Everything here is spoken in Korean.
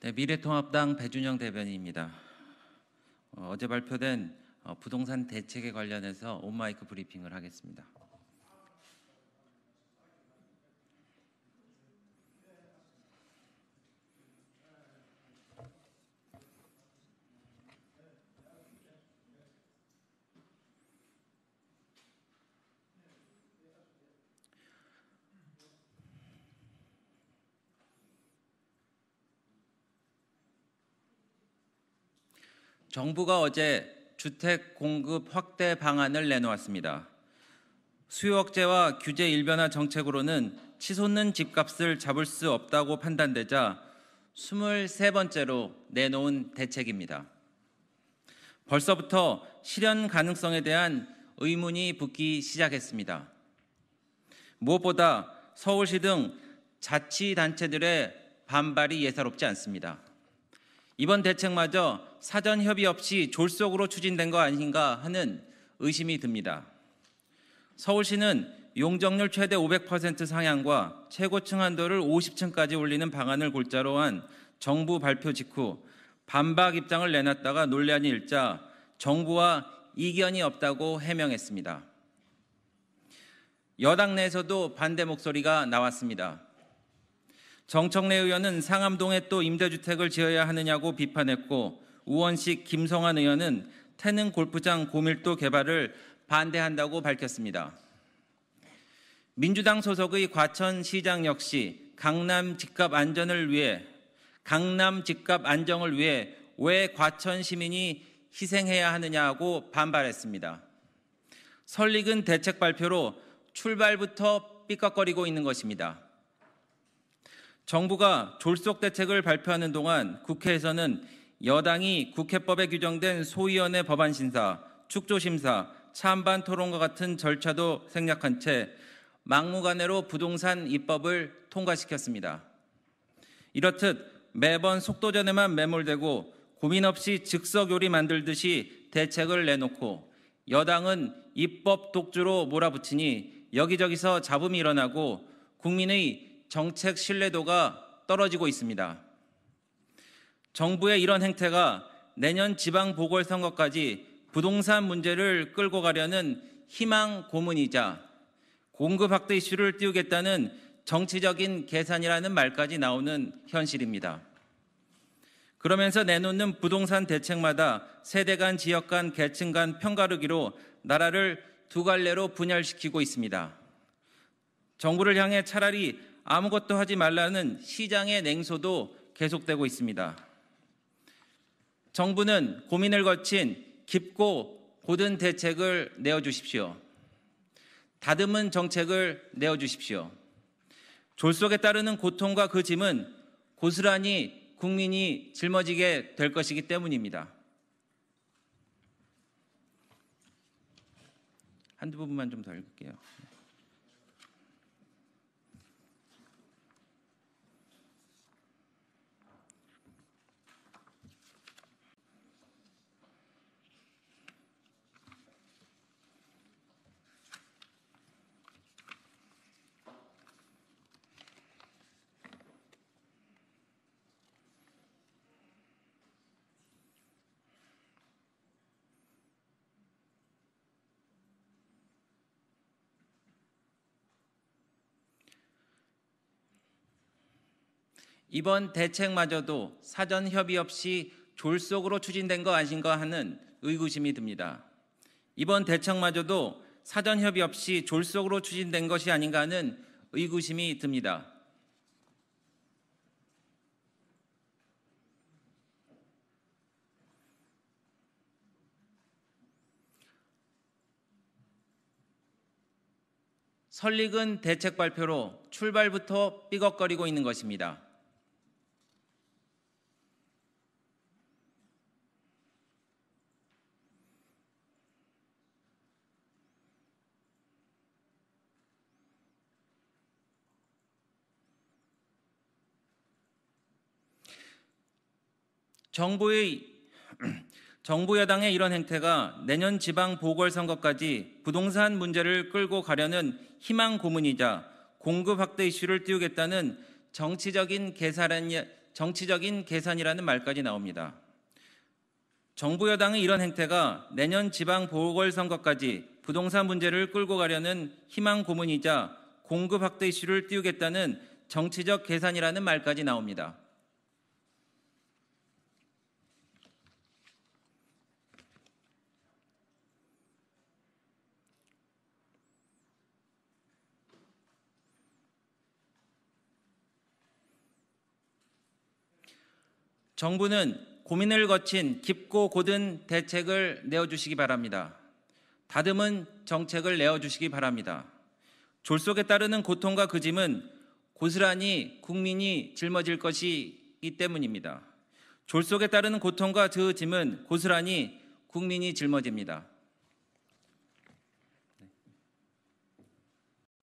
네, 미래통합당 배준영 대변인입니다. 어, 제 발표된 어, 부동산 대책에 관련해서 온마이크 브리핑을 하겠습니다. 정부가 어제 주택 공급 확대 방안을 내놓았습니다. 수요 억제와 규제 일변화 정책으로는 치솟는 집값을 잡을 수 없다고 판단되자 23번째로 내놓은 대책입니다. 벌써부터 실현 가능성에 대한 의문이 붙기 시작했습니다. 무엇보다 서울시 등 자치단체들의 반발이 예사롭지 않습니다. 이번 대책마저 사전 협의 없이 졸속으로 추진된 거 아닌가 하는 의심이 듭니다. 서울시는 용적률 최대 500% 상향과 최고층 한도를 50층까지 올리는 방안을 골자로 한 정부 발표 직후 반박 입장을 내놨다가 논란이 일자 정부와 이견이 없다고 해명했습니다. 여당 내에서도 반대 목소리가 나왔습니다. 정청래 의원은 상암동에 또 임대주택을 지어야 하느냐고 비판했고 우원식 김성환 의원은 태릉 골프장 고밀도 개발을 반대한다고 밝혔습니다. 민주당 소속의 과천 시장 역시 강남 집값 안전을 위해 강남 집값 안정을 위해 왜 과천 시민이 희생해야 하느냐고 반발했습니다. 설익은 대책 발표로 출발부터 삐걱거리고 있는 것입니다. 정부가 졸속 대책을 발표하는 동안 국회에서는 여당이 국회법에 규정된 소위원회 법안 심사, 축조 심사, 찬반 토론과 같은 절차도 생략한 채 막무가내로 부동산 입법을 통과시켰습니다. 이렇듯 매번 속도전에만 매몰되고 고민 없이 즉석요리 만들듯이 대책을 내놓고 여당은 입법 독주로 몰아붙이니 여기저기서 잡음이 일어나고 국민의 정책 신뢰도가 떨어지고 있습니다. 정부의 이런 행태가 내년 지방 보궐선거까지 부동산 문제를 끌고 가려는 희망 고문이자 공급 확대 이슈를 띄우겠다는 정치적인 계산이라는 말까지 나오는 현실입니다. 그러면서 내놓는 부동산 대책마다 세대 간 지역 간 계층 간 편가르기로 나라를 두 갈래로 분열시키고 있습니다. 정부를 향해 차라리 아무것도 하지 말라는 시장의 냉소도 계속되고 있습니다. 정부는 고민을 거친 깊고 고든 대책을 내어주십시오. 다듬은 정책을 내어주십시오. 졸속에 따르는 고통과 그 짐은 고스란히 국민이 짊어지게 될 것이기 때문입니다. 한두 부분만 좀 더 읽을게요. 이번 대책마저도 사전 협의 없이 졸속으로 추진된 거 아닌가 하는 의구심이 듭니다. 이번 대책마저도 사전 협의 없이 졸속으로 추진된 것이 아닌가 하는 의구심이 듭니다. 설익은 대책 발표로 출발부터 삐걱거리고 있는 것입니다. 정부의 정부 여당의 이런 행태가 내년 지방 보궐선거까지 부동산 문제를 끌고 가려는 희망 고문이자 공급 확대 이슈를 띄우겠다는 정치적인 계산 정치적인 계산이라는 말까지 나옵니다. 정부 여당의 이런 행태가 내년 지방 보궐선거까지 부동산 문제를 끌고 가려는 희망 고문이자 공급 확대 이슈를 띄우겠다는 정치적 계산이라는 말까지 나옵니다. 정부는 고민을 거친 깊고 고든 대책을 내어주시기 바랍니다. 다듬은 정책을 내어주시기 바랍니다. 졸속에 따르는 고통과 그짐은 고스란히 국민이 짊어질 것이기 때문입니다. 졸속에 따르는 고통과 그 짐은 고스란히 국민이 짊어집니다.